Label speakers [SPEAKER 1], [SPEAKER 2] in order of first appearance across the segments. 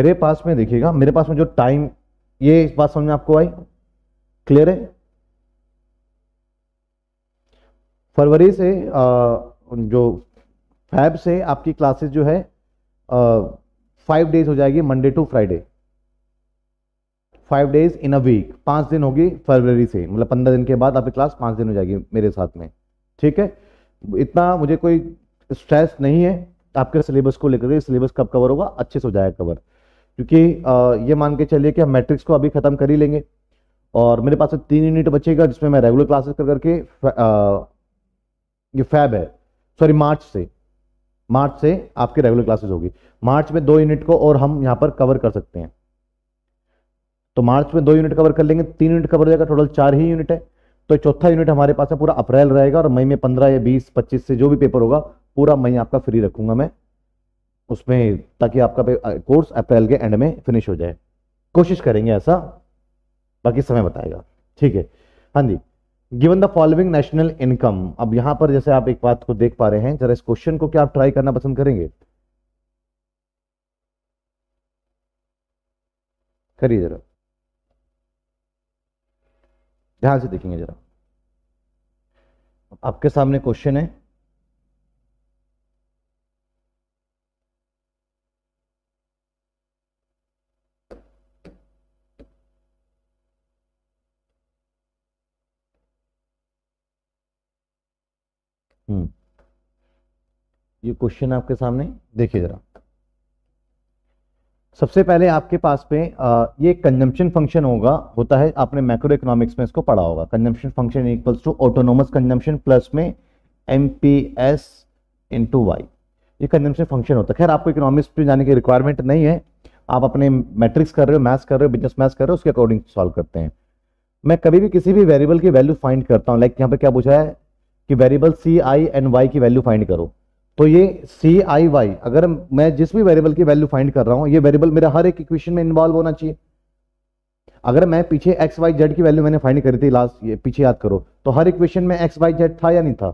[SPEAKER 1] मेरे पास में देखिएगा मेरे पास में जो टाइम ये इस बात समझ में आपको आई क्लियर है फरवरी से आ, जो फैब से आपकी क्लासेस जो है फाइव डेज हो जाएगी Monday to Friday five days in a week पांच दिन होगी फरवरी से मतलब पंद्रह दिन के बाद आपकी क्लास पांच दिन हो जाएगी मेरे साथ में ठीक है इतना मुझे कोई स्ट्रेस नहीं है आपके सिलेबस को लेकर सिलेबस कब कवर होगा अच्छे से हो जाएगा कवर क्योंकि ये मान के चलिए कि हम मैट्रिक्स को अभी खत्म कर ही लेंगे और मेरे पास तीन यूनिट बचेगा जिसमें मैं रेगुलर क्लासेस कर करके ये फैब है सॉरी मार्च से मार्च से आपकी रेगुलर क्लासेस होगी मार्च में दो यूनिट को और हम यहाँ पर कवर कर सकते हैं तो मार्च में दो यूनिट कवर कर लेंगे तीन यूनिट कवर हो जाएगा टोटल चार ही यूनिट है तो चौथा यूनिट हमारे पास है पूरा अप्रैल रहेगा और मई में पंद्रह या बीस पच्चीस से जो भी पेपर होगा पूरा मई आपका फ्री रखूंगा मैं उसमें ताकि आपका कोर्स अप्रैल के एंड में फिनिश हो जाए कोशिश करेंगे ऐसा बाकी समय बताएगा ठीक है हाँ जी given the following national income अब यहां पर जैसे आप एक बात को देख पा रहे हैं जरा इस क्वेश्चन को क्या आप ट्राई करना पसंद करेंगे करिए जरा ध्यान से देखेंगे जरा आपके सामने क्वेश्चन है ये क्वेश्चन आपके सामने देखिए जरा सबसे पहले आपके पास पे आ, ये कंजम्पशन फंक्शन होगा होता है आपने मैक्रो इकोनॉमिक्स में इसको पढ़ा होगा consumption function equals to autonomous consumption plus में M P S into Y ये कंजम्पशन फंक्शन होता है खैर आपको इकोनॉमिक्स पे जाने की रिक्वायरमेंट नहीं है आप अपने मैट्रिक्स कर रहे हो मैथ्स कर रहे हो बिजनेस मैथ्स कर रहे हो उसके अकॉर्डिंग सॉल्व करते हैं मैं कभी भी किसी भी वेरिएबल की वैल्यू फाइंड करता हूँ लाइक यहाँ पे क्या पूछा है कि variable C I and Y की वैल्यू फाइंड करो तो ये सी आई वाई अगर मैं जिस भी वेरिएबल की वैल्यू फाइंड कर रहा हूं ये वेरिएबल मेरा हर एक इक्वेशन में इन्वॉल्व होना चाहिए अगर मैं पीछे एक्स वाई जेड की वैल्यू मैंने फाइंड करी थी लास्ट ये पीछे याद करो तो हर इक्वेशन में एक्स वाई जेड था या नहीं था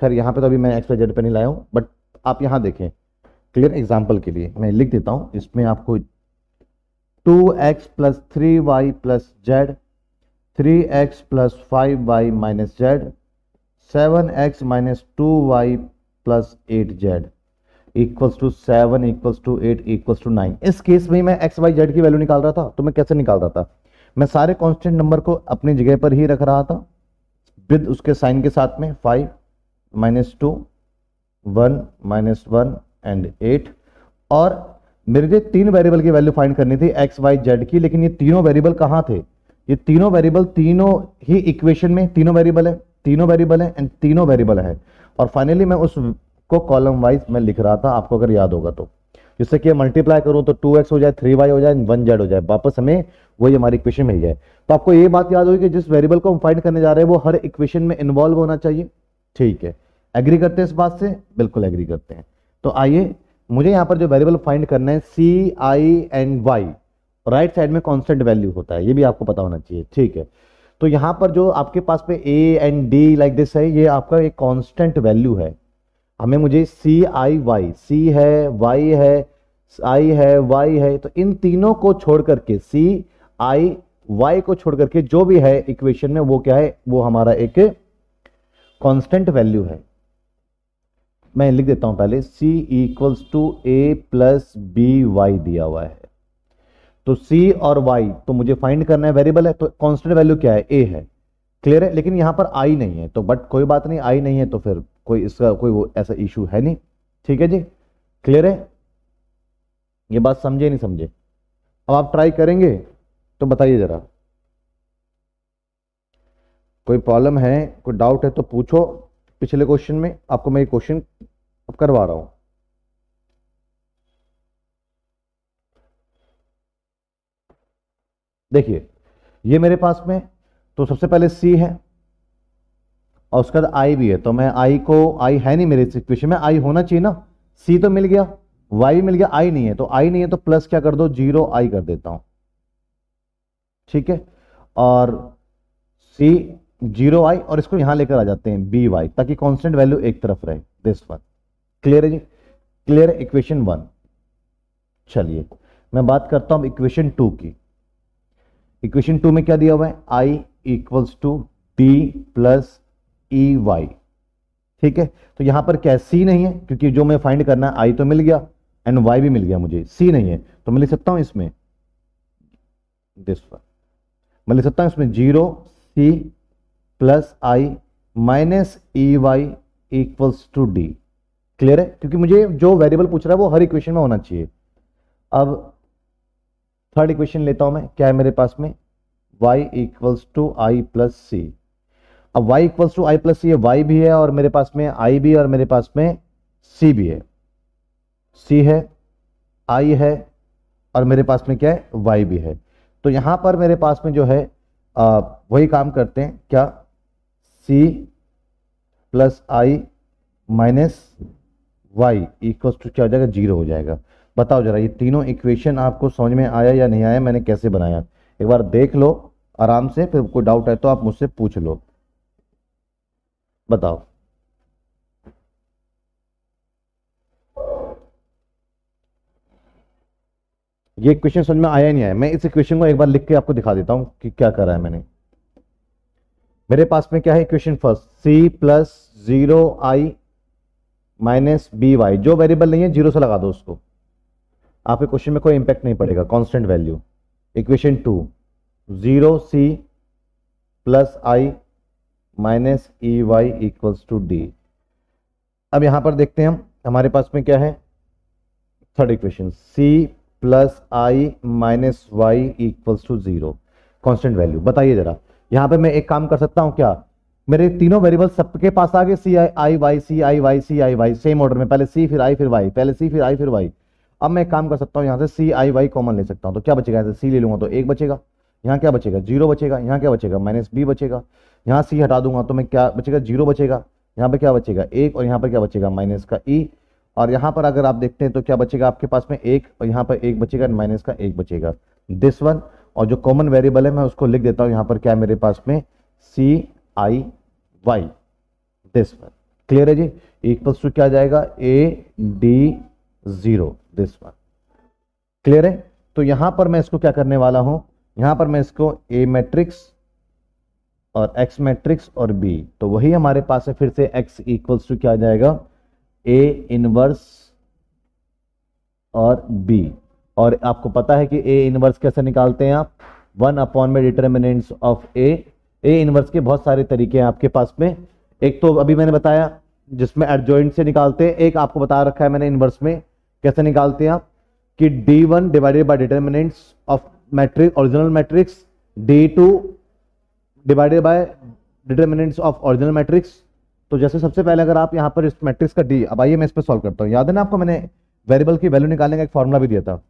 [SPEAKER 1] खैर यहां पे तो अभी मैं एक्स वाई जेड पे नहीं लाया हूं बट आप यहां देखें क्लियर एग्जाम्पल के लिए मैं लिख देता हूं इसमें आपको two X plus three Y plus Z three X plus five Y minus Z seven X minus two Y plus eight Z equals to seven equals to eight equals to nine इस case में मैं X Y Z की value निकाल रहा था तो मैं कैसे निकाल रहा था मैं सारे कांस्टेंट नंबर को अपनी जगह पर ही रख रहा था विद उसके साइन के साथ में five minus two one minus one and eight और मेरे लिए तीन वेरिएबल की वैल्यू फाइंड करनी थी एक्स वाई जेड की लेकिन ये तीनों वेरिएबल कहाँ थे ये तीनों वेरिएबल तीनों ही इक्वेशन में तीनों वेरिएबल है तीनों वेरिएबल हैं एंड तीनों वेरिएबल है और फाइनली मैं उसको कॉलम वाइज मैं लिख रहा था आपको अगर याद होगा तो जिससे कि मल्टीप्लाई करूं तो टू एक्स हो जाए थ्री वाई हो जाए वन जेड हो जाए वापस हमें वही हमारी इक्वेशन मिल जाए तो आपको ये बात याद होगी कि जिस वेरिएबल को हम फाइंड करने जा रहे हैं वो हर इक्वेशन में इन्वॉल्व होना चाहिए ठीक है एग्री करते हैं इस बात से बिल्कुल एग्री करते हैं तो आइए मुझे यहां पर जो वेरिएबल फाइंड करना है C I and Y right side में कॉन्स्टेंट वैल्यू होता है ये भी आपको पता होना चाहिए ठीक है तो यहाँ पर जो आपके पास पे A and D like this है ये आपका एक कांस्टेंट वैल्यू है हमें मुझे सी आई वाई सी है वाई है आई है वाई है तो इन तीनों को छोड़ करके सी आई वाई को छोड़ करके जो भी है इक्वेशन में वो क्या है वो हमारा एक कॉन्स्टेंट वैल्यू है मैं लिख देता हूं पहले c equals to A plus B Y दिया हुआ है तो c और y तो मुझे फाइंड करना है वेरिएबल है तो कॉन्स्टेंट वैल्यू क्या है a है क्लियर है लेकिन यहां पर i नहीं है तो बट कोई बात नहीं i नहीं है तो फिर कोई इसका कोई वो ऐसा इशू है नहीं ठीक है जी क्लियर है ये बात समझे नहीं समझे अब आप ट्राई करेंगे तो बताइए जरा कोई प्रॉब्लम है कोई डाउट है तो पूछो पिछले क्वेश्चन में आपको मैं ये क्वेश्चन करवा रहा हूं देखिए ये मेरे पास में तो सबसे पहले सी है और उसके बाद आई भी है तो मैं आई को आई है नहीं मेरे इक्वेशन में आई होना चाहिए ना सी तो मिल गया वाई मिल गया आई नहीं है तो आई नहीं है तो प्लस क्या कर दो जीरो आई कर देता हूं ठीक है और सी जीरो आई और इसको यहां लेकर आ जाते हैं बी वाई ताकि कॉन्स्टेंट वैल्यू एक तरफ रहे दिस वन क्लियर है जी क्लियर इक्वेशन वन चलिए मैं बात करता हूं इक्वेशन टू की इक्वेशन टू में क्या दिया हुआ है I equals to T plus E Y ठीक है तो यहां पर क्या सी नहीं है क्योंकि जो मैं फाइंड करना है आई तो मिल गया एंड वाई भी मिल गया मुझे सी नहीं है तो मैं लिख सकता हूं इसमें दिस वन मैं लिख सकता हूं इसमें zero C plus I minus E Y equals to D clear है क्योंकि मुझे जो वेरिएबल पूछ रहा है वो हर इक्वेशन में होना चाहिए अब थर्ड इक्वेशन लेता हूं मैं क्या है मेरे पास में y equals to I plus C अब y equals to I plus C Y भी है और मेरे पास में i भी है और मेरे पास में c भी है c है i है और मेरे पास में क्या है y भी है तो यहां पर मेरे पास में जो है आ, वही काम करते हैं क्या c plus I minus Y equals to क्या हो जाएगा जीरो हो जाएगा बताओ जरा ये तीनों इक्वेशन आपको समझ में आया या नहीं आया मैंने कैसे बनाया एक बार देख लो आराम से फिर कोई डाउट है तो आप मुझसे पूछ लो बताओ ये इक्वेशन समझ में आया नहीं आया मैं इस इक्वेशन को एक बार लिख के आपको दिखा देता हूं कि क्या करा है मैंने मेरे पास में क्या है equation first C plus zero I minus B Y जो वेरिएबल नहीं है जीरो से लगा दो उसको आपके क्वेश्चन में कोई इंपैक्ट नहीं पड़ेगा constant value equation two zero C plus I minus E Y equals to D अब यहां पर देखते हैं हम हमारे पास में क्या है third equation C plus I minus Y equals to zero constant value बताइए जरा यहां पर मैं एक काम कर सकता हूं क्या मेरे तीनों वेरिएबल सबके पास आ गए C I I Y C I Y C I Y same order में पहले सी फिर आई फिर वाई पहले सी फिर आई फिर वाई अब मैं काम कर सकता हूँ यहाँ से सी आई वाई कॉमन ले सकता हूँ तो क्या बचेगा यहाँ से सी ले लूंगा तो एक बचेगा यहाँ क्या बचेगा जीरो बचेगा यहाँ क्या बचेगा माइनस बी बचेगा यहाँ सी हटा दूंगा तो मैं क्या बचेगा जीरो बचेगा यहाँ पर क्या बचेगा एक और यहाँ पर क्या बचेगा माइनस का ई e। और यहाँ पर अगर आप देखते हैं तो क्या बचेगा आपके पास में एक और यहाँ पर एक बचेगा माइनस का एक बचेगा दिस वन और जो कॉमन वेरिएबल है मैं उसको लिख देता हूँ यहाँ पर क्या मेरे पास में C I Y this one clear है जी इक्वल्स टू क्या जाएगा A D zero this one clear है तो यहां पर मैं इसको क्या करने वाला हूं यहां पर मैं इसको ए मैट्रिक्स और एक्स मैट्रिक्स और बी तो वही हमारे पास है फिर से एक्स इक्वल्स टू क्या आ जाएगा ए इनवर्स और बी और आपको पता है कि ए इनवर्स कैसे निकालते हैं आप वन अपॉन में determinants of A A inverse के बहुत सारे तरीके हैं आपके पास में एक तो अभी मैंने बताया जिसमें एडजॉइंट से निकालते हैं एक आपको बता रखा है मैंने इनवर्स में कैसे निकालते हैं आप कि D one divided by determinants of matrix original matrix D two divided by determinant of original matrix तो जैसे सबसे पहले अगर आप यहां पर इस मैट्रिक्स का डी अब आइए मैं इस पर सॉल्व करता हूं याद है ना आपको मैंने वेरिएबल की वैल्यू निकालने का एक फॉर्मूला भी दिया था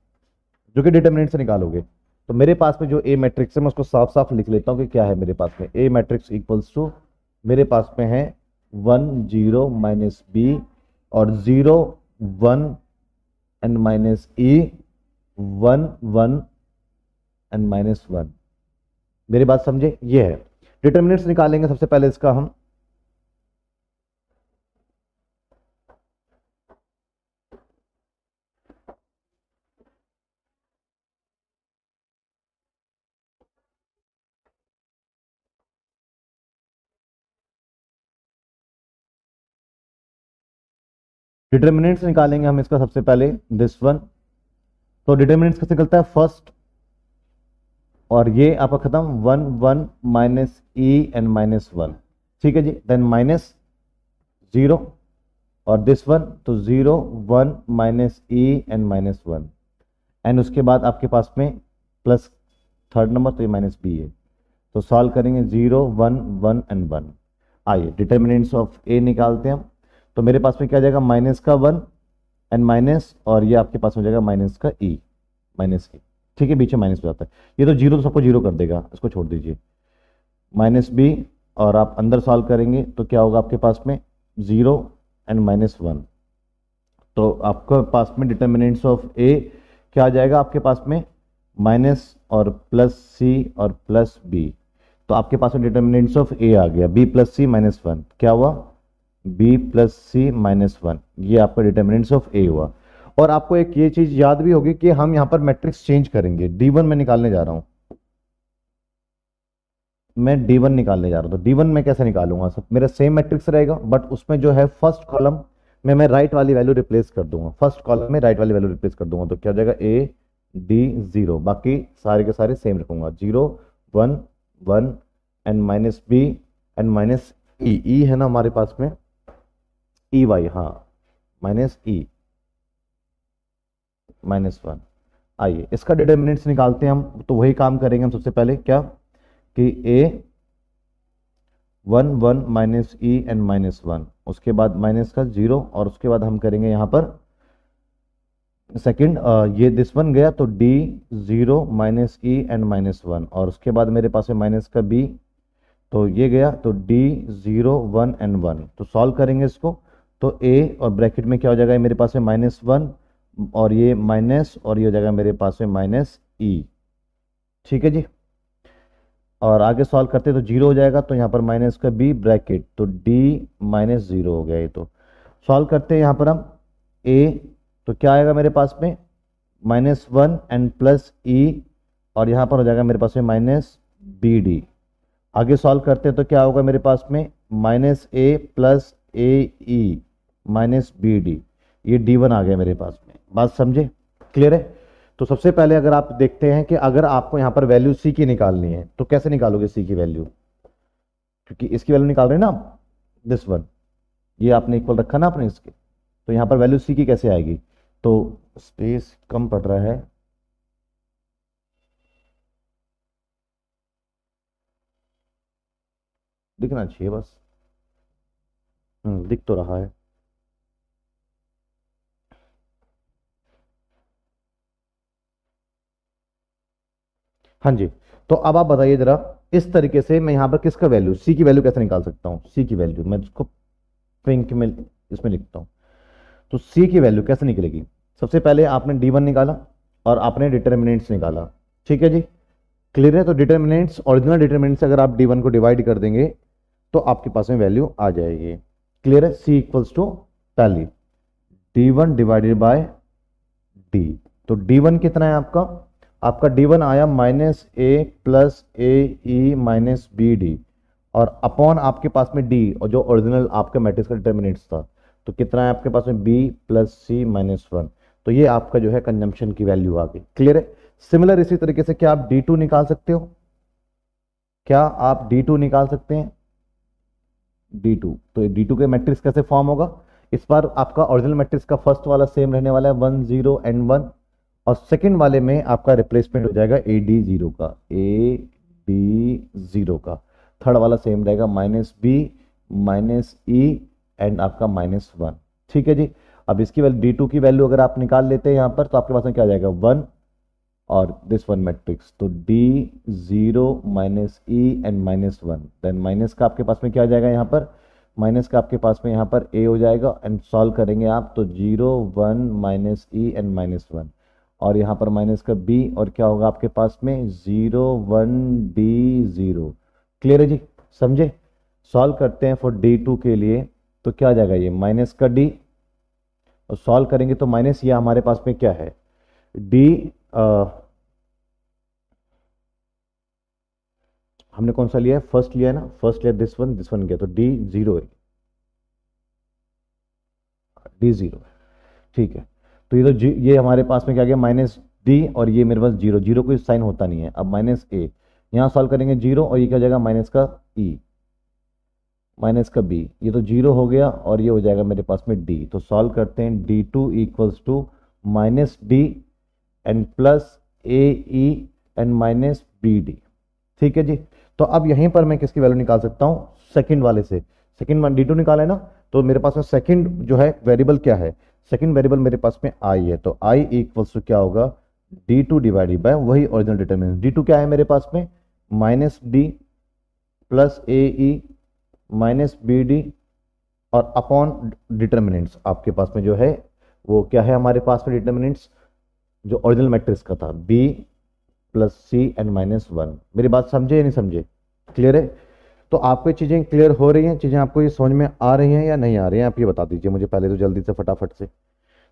[SPEAKER 1] जो कि डिटर्मिनेंट से निकालोगे तो मेरे पास में जो ए मैट्रिक्स है मैं उसको साफ साफ लिख लेता हूँ कि क्या है मेरे पास में ए मैट्रिक्स इक्वल्स टू मेरे पास में है वन जीरो माइनस बी और zero one N minus E one one N minus one मेरी बात समझे ये है डिटर्मिनेंट्स निकालेंगे सबसे पहले इसका हम डिटर्मिनेंट्स निकालेंगे हम इसका सबसे पहले दिस वन तो डिटर्मिनेंट्स कैसे निकलता है फर्स्ट और ये आपका खत्म one one minus E and minus one ठीक है जी देन माइनस जीरो और दिस वन तो zero one minus E and minus one and उसके बाद आपके पास में प्लस थर्ड नंबर तो ये माइनस बी है तो सॉल्व करेंगे zero one one and one आइए डिटर्मिनेंट्स ऑफ ए निकालते हैं हम तो मेरे पास में क्या आ जाएगा माइनस का वन एंड माइनस और ये आपके पास हो जाएगा माइनस का ई माइनस ए ठीक है बीच में माइनस हो जाता है ये तो जीरो तो सबको जीरो कर देगा इसको छोड़ दीजिए माइनस बी और आप अंदर सॉल्व करेंगे तो क्या होगा आपके पास में ज़ीरो एंड माइनस वन तो आपके पास में डिटर्मिनेंट्स ऑफ ए क्या आ जाएगा आपके पास में माइनस और प्लस सी और प्लस बी तो आपके पास में डिटर्मिनेंट्स ऑफ ए आ गया B plus C minus one क्या हुआ B plus C minus one ये आपका डिटर्मिनेंट्स ऑफ ए हुआ और आपको एक ये चीज याद भी होगी कि हम यहाँ पर मैट्रिक्स चेंज करेंगे डी वन में निकालने जा रहा हूं मैं डी वन निकालने जा रहा हूं तो डी वन में कैसे निकालूंगा सब मेरा सेम मैट्रिक्स रहेगा बट उसमें जो है फर्स्ट कॉलम में मैं राइट वाली वैल्यू रिप्लेस कर दूंगा फर्स्ट कॉलम में राइट वाली वैल्यू रिप्लेस कर दूंगा तो क्या हो जाएगा ए डी जीरो बाकी सारे के सारे सेम रखूंगा zero one one and minus B and minus E E है ना हमारे पास में ई e वाई हाँ माइनस ई माइनस वन आइए इसका डिटर्मिनेंट्स निकालते हैं हम तो वही काम करेंगे हम सबसे पहले क्या कि A one one minus E and minus one उसके बाद माइनस का जीरो और उसके बाद हम करेंगे यहां पर सेकंड ये दिस वन गया तो D zero minus E and minus one और उसके बाद मेरे पास है माइनस का बी तो ये गया तो D zero one and one तो सॉल्व करेंगे इसको तो ए और ब्रैकेट में क्या हो जाएगा मेरे पास में माइनस वन और ये माइनस और ये हो जाएगा मेरे पास में माइनस ई e। ठीक है जी और आगे सॉल्व करते तो जीरो हो जाएगा तो यहाँ पर माइनस का बी ब्रैकेट तो डी माइनस ज़ीरो हो गया ये तो सॉल्व करते हैं यहाँ पर हम ए तो क्या आएगा मेरे पास में minus one and plus E और यहाँ पर हो जाएगा मेरे पास में माइनस बी डी आगे सॉल्व करते हैं तो क्या होगा मेरे पास में minus A plus A E minus B D ये डी वन आ गया मेरे पास में बात समझे क्लियर है तो सबसे पहले अगर आप देखते हैं कि अगर आपको यहां पर वैल्यू सी की निकालनी है तो कैसे निकालोगे सी की वैल्यू क्योंकि इसकी वैल्यू निकाल रहे हैं ना दिस वन ये आपने इक्वल रखा ना आपने इसके तो यहां पर वैल्यू सी की कैसे आएगी तो स्पेस कम पड़ रहा है दिखना चाहिए बस हम्म दिख तो रहा है हाँ जी तो अब आप बताइए जरा इस तरीके से मैं यहाँ पर किसका वैल्यू सी की वैल्यू कैसे निकाल सकता हूँ सी की वैल्यू मैं इसको पिंक में इसमें लिखता हूँ तो सी की वैल्यू कैसे निकलेगी सबसे पहले आपने डी वन निकाला और आपने डिटर्मिनेंट्स निकाला ठीक है जी क्लियर है तो डिटर्मिनेंट्स ओरिजिनल डिटर्मिनेंट्स अगर आप डी वन को डिवाइड कर देंगे तो आपके पास में वैल्यू आ जाएगी क्लियर है सी इक्वल्स टू पहली D one divided by D तो डी वन कितना है आपका आपका डी वन आया minus A plus A E minus B D और अपॉन आपके पास में डी और जो ओरिजिनल आपके मैट्रिक्स का डिटर्मिनेट्स था तो कितना है आपके पास में B plus C minus one तो ये आपका जो है कंजम्पशन की वैल्यू आ गई क्लियर है सिमिलर इसी तरीके से क्या आप डी टू निकाल सकते हो क्या आप डी टू निकाल सकते हैं डी टू तो डी टू के मैट्रिक्स कैसे फॉर्म होगा इस बार आपका ओरिजिनल मैट्रिक्स का फर्स्ट वाला सेम रहने वाला है वन जीरो एंड वन और सेकेंड वाले में आपका रिप्लेसमेंट हो जाएगा ए डी जीरो का ए डी जीरो का थर्ड वाला सेम रहेगा minus B minus E and आपका माइनस वन ठीक है जी अब इसकी वैल्यू डी टू की वैल्यू अगर आप निकाल लेते हैं यहाँ पर तो आपके पास में क्या आ जाएगा वन और दिस वन मैट्रिक्स तो D zero minus E and minus one then minus का आपके पास में क्या आ जाएगा यहाँ पर माइनस का आपके पास में यहाँ पर ए हो जाएगा एंड सॉल्व करेंगे आप तो zero one minus E and minus one और यहाँ पर माइनस का बी और क्या होगा आपके पास में zero one D zero clear है जी समझे सॉल्व करते हैं फॉर डी टू के लिए तो क्या आ जाएगा ये माइनस का डी और सॉल्व करेंगे तो माइनस ये हमारे पास में क्या है डी हमने कौन सा लिया है फर्स्ट लिया है ना फर्स्ट लिया दिस वन दिस वन गया तो डी जीरो डी जीरो है ठीक है तो ये तो जी ये हमारे पास में क्या गया माइनस डी और ये मेरे पास जीरो जीरो कोई साइन होता नहीं है अब माइनस ए यहाँ सॉल्व करेंगे जीरो और ये क्या हो जाएगा माइनस का ई माइनस का बी ये तो जीरो हो गया और ये हो जाएगा मेरे पास में डी तो सॉल्व करते हैं D two equals to minus D and plus A E and minus B D ठीक है जी तो अब यहीं पर मैं किसकी वैल्यू निकाल सकता हूँ सेकेंड वाले से सेकेंड डी टू निकाले ना तो मेरे पास में सेकेंड जो है वेरिएबल क्या है सेकेंड वेरिएबल मेरे पास में आई है तो आई इक्वल्स टू क्या होगा डी टू डिवाइडेड बाय वही ओरिजिनल डिटर्मिनेंट डी टू क्या है मेरे पास में minus D plus A E minus B D और अपॉन डिटर्मिनेंट्स आपके पास में जो है वो क्या है हमारे पास में डिटर्मिनेंट्स जो ओरिजिनल मैट्रिक्स का था B plus C and minus one मेरी बात समझे या नहीं समझे क्लियर है तो आपको चीज़ें क्लियर हो रही हैं चीज़ें आपको ये समझ में आ रही हैं या नहीं आ रही हैं आप ये बता दीजिए मुझे पहले तो जल्दी से फटाफट से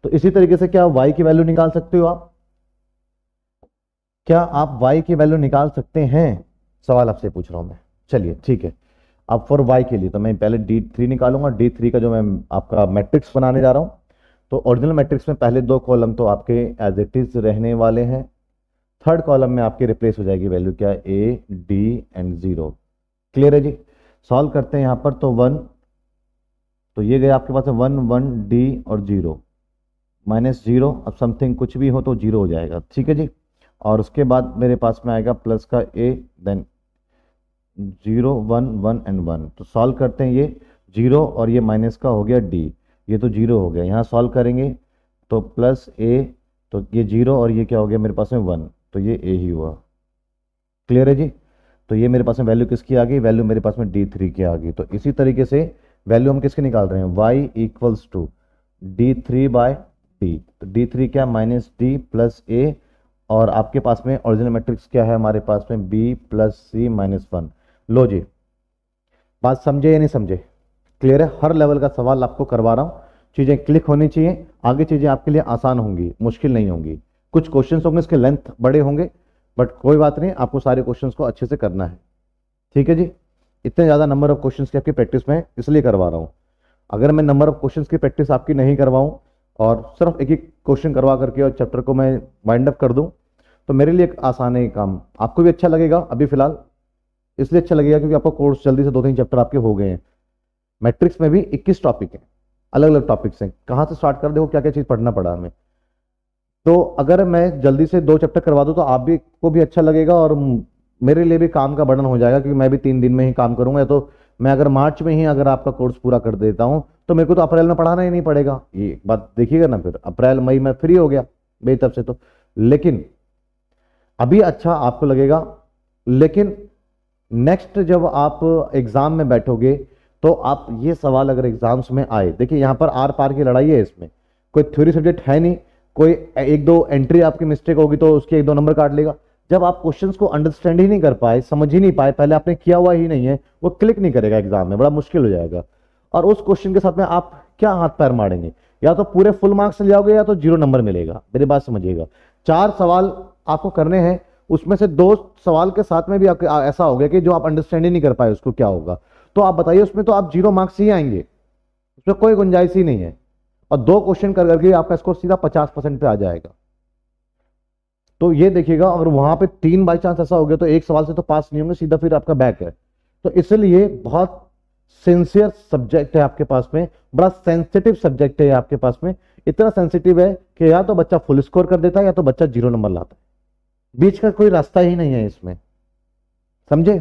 [SPEAKER 1] तो इसी तरीके से क्या वाई की वैल्यू निकाल सकते हो आप क्या आप वाई की वैल्यू निकाल सकते हैं सवाल आपसे पूछ रहा हूं मैं चलिए ठीक है अब फॉर वाई के लिए तो मैं पहले डी थ्री निकालूंगा डी थ्री का जो मैं आपका मैट्रिक्स बनाने जा रहा हूँ तो ओरिजिनल मैट्रिक्स में पहले दो कॉलम तो आपके एज इट इज रहने वाले हैं थर्ड कॉलम में आपके रिप्लेस हो जाएगी वैल्यू क्या A D and zero clear है जी सॉल्व करते हैं यहाँ पर तो वन तो ये गया आपके पास वन वन डी और जीरो माइनस जीरो अब समथिंग कुछ भी हो तो जीरो हो जाएगा ठीक है जी और उसके बाद मेरे पास में आएगा प्लस का A then zero one one and one तो सॉल्व करते हैं ये जीरो और ये माइनस का हो गया डी ये तो जीरो हो गया यहाँ सॉल्व करेंगे तो प्लस ए तो ये जीरो और ये क्या हो गया मेरे पास में वन तो ये ए ही हुआ क्लियर है जी तो ये मेरे पास में वैल्यू किसकी आ गई वैल्यू मेरे पास में डी थ्री की आ गई तो इसी तरीके से वैल्यू हम किसके निकाल रहे हैं Y equals to D three by D तो डी थ्री क्या माइनस डी प्लस ए और आपके पास में ओरिजिनल मैट्रिक्स क्या है हमारे पास में B plus C minus one लो जी बात समझे या नहीं समझे क्लियर है हर लेवल का सवाल आपको करवा रहा हूँ चीज़ें क्लिक होनी चाहिए आगे चीज़ें आपके लिए आसान होंगी मुश्किल नहीं होंगी कुछ क्वेश्चन होंगे इसके लेंथ बड़े होंगे बट कोई बात नहीं आपको सारे क्वेश्चंस को अच्छे से करना है ठीक है जी इतने ज़्यादा नंबर ऑफ क्वेश्चंस की आपकी प्रैक्टिस में इसलिए करवा रहा हूँ अगर मैं नंबर ऑफ क्वेश्चंस की प्रैक्टिस आपकी नहीं करवाऊँ और सिर्फ एक एक क्वेश्चन करवा करके और चैप्टर को मैं वाइंड अप कर दूँ तो मेरे लिए आसान है काम आपको भी अच्छा लगेगा अभी फिलहाल इसलिए अच्छा लगेगा क्योंकि आपका कोर्स जल्दी से दो तीन चैप्टर आपके हो गए हैं मैट्रिक्स में भी इक्कीस टॉपिक हैं अलग अलग टॉपिक्स हैं कहाँ से स्टार्ट कर देखो क्या क्या चीज़ पढ़ना पड़ा हमें तो अगर मैं जल्दी से दो चैप्टर करवा दूँ तो आप भी को भी अच्छा लगेगा और मेरे लिए भी काम का बर्डन हो जाएगा क्योंकि मैं भी तीन दिन में ही काम करूँगा तो मैं अगर मार्च में ही अगर आपका कोर्स पूरा कर देता हूँ तो मेरे को तो अप्रैल में पढ़ाना ही नहीं पड़ेगा ये बात देखिएगा ना फिर अप्रैल मई में फ्री हो गया मेरी तरफ से तो लेकिन अभी अच्छा आपको लगेगा लेकिन नेक्स्ट जब आप एग्जाम में बैठोगे तो आप ये सवाल अगर एग्जाम्स में आए देखिए यहाँ पर आर पार की लड़ाई है इसमें कोई थ्योरी सब्जेक्ट है नहीं कोई एक दो एंट्री आपकी मिस्टेक होगी तो उसके एक दो नंबर काट लेगा जब आप क्वेश्चन को अंडरस्टैंड ही नहीं कर पाए समझ ही नहीं पाए पहले आपने किया हुआ ही नहीं है वो क्लिक नहीं करेगा एग्जाम में बड़ा मुश्किल हो जाएगा और उस क्वेश्चन के साथ में आप क्या हाथ पैर मारेंगे या तो पूरे फुल मार्क्स ले जाओगे या तो जीरो नंबर मिलेगा मेरी बात समझिएगा चार सवाल आपको करने हैं उसमें से दो सवाल के साथ में भी आपके ऐसा हो गया कि जो आप अंडरस्टैंड ही नहीं कर पाए उसको क्या होगा तो आप बताइए उसमें तो आप जीरो मार्क्स ही आएंगे उसमें कोई गुंजाइश ही नहीं है और दो क्वेश्चन कर करके आपका स्कोर सीधा पचास परसेंट पे आ जाएगा तो ये देखिएगा अगर वहां पे तीन बाई चांस ऐसा हो गया तो एक सवाल से तो पास नहीं होंगे सीधा फिर आपका बैक है तो इसलिए बहुत सिंसियर सब्जेक्ट है आपके पास में बड़ा सेंसिटिव सब्जेक्ट है आपके पास में इतना सेंसिटिव है कि या तो बच्चा फुल स्कोर कर देता है या तो बच्चा जीरो नंबर लाता है बीच का कोई रास्ता ही नहीं है इसमें समझे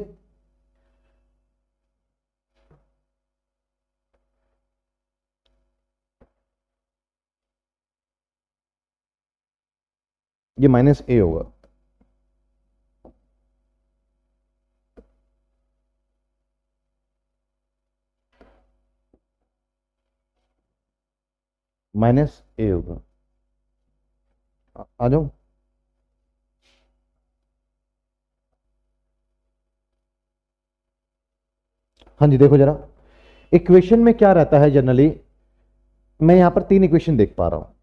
[SPEAKER 1] ये माइनस ए होगा माइनस ए होगा आ, आ जाओ हाँ जी देखो जरा इक्वेशन में क्या रहता है जनरली मैं यहां पर तीन इक्वेशन देख पा रहा हूं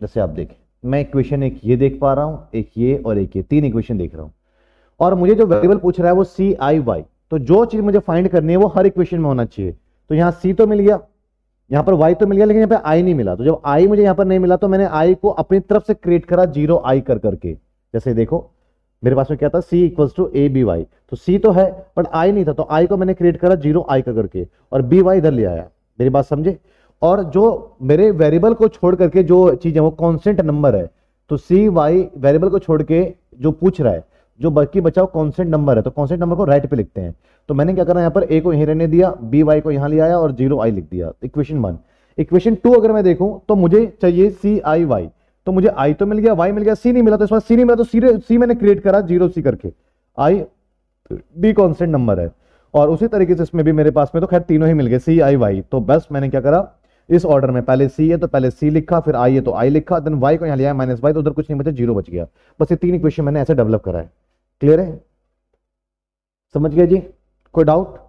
[SPEAKER 1] जैसे आप देखें मैं इक्वेशन एक ये देख पा रहा हूं एक ये और एक ये तीन इक्वेशन देख रहा हूं और मुझे जो वेरिएबल पूछ रहा है वो सी आई वाई तो जो चीज मुझे फाइंड करनी है वो हर इक्वेशन में होना चाहिए तो यहाँ सी तो मिल गया यहाँ पर वाई तो मिल गया लेकिन यहाँ पे आई नहीं मिला तो जब आई मुझे यहाँ पर नहीं मिला तो मैंने आई को अपनी तरफ से क्रिएट करा जीरो आई कर करके जैसे देखो मेरे पास में क्या था C equals to A B Y तो सी तो है बट आई नहीं था तो आई को मैंने क्रिएट करा जीरो आई कर करके और बी वाई इधर ले आया मेरी बात समझे और जो मेरे वेरिएबल को छोड़ करके जो चीज़ है वो कॉन्सेंट नंबर है तो सी वाई वेरिएबल को छोड़ के जो पूछ रहा है जो बाकी बचाओ कॉन्सेंट नंबर है तो कॉन्सेंट नंबर को राइट पे लिखते हैं तो मैंने क्या करा यहाँ पर ए को यहीं रहने दिया बी वाई को यहाँ ले आया और जीरो आई लिख दिया इक्वेशन वन इक्वेशन टू अगर मैं देखूं तो मुझे चाहिए सी आई वाई तो मुझे आई तो मिल गया वाई मिल गया सी नहीं मिला तो इस बार सी नहीं मिला तो सी सी मैंने क्रिएट करा जीरो सी करके आई डी कॉन्सेंट नंबर है और उसी तरीके से इसमें भी मेरे पास में तो खैर तीनों ही मिल गए सी आई वाई तो बस मैंने क्या करा इस ऑर्डर में पहले सी है तो पहले सी लिखा फिर आई है तो आई लिखा देन वाई को यहाँ लिया माइनस वाई तो उधर कुछ नहीं बचा जीरो बच गया बस ये तीन इक्वेशन मैंने ऐसे डेवलप करा है क्लियर है समझ गया जी कोई डाउट